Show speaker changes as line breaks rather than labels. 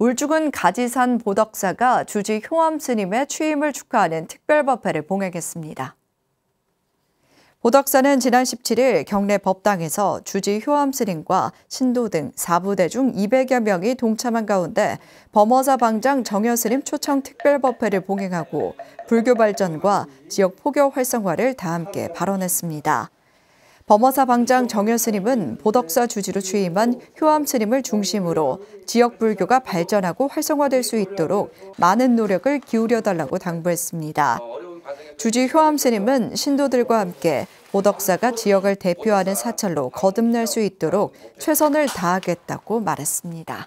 울주군 가지산 보덕사가 주지 효암 스님의 취임을 축하하는 특별법회를 봉행했습니다. 보덕사는 지난 17일 경내 법당에서 주지 효암 스님과 신도 등 사부대중 200여 명이 동참한 가운데 범어사 방장 정여 스님 초청 특별법회를 봉행하고 불교 발전과 지역 포교 활성화를 다 함께 발언했습니다. 범어사 방장 정현 스님은 보덕사 주지로 취임한 효암 스님을 중심으로 지역 불교가 발전하고 활성화될 수 있도록 많은 노력을 기울여달라고 당부했습니다. 주지 효암 스님은 신도들과 함께 보덕사가 지역을 대표하는 사찰로 거듭날 수 있도록 최선을 다하겠다고 말했습니다.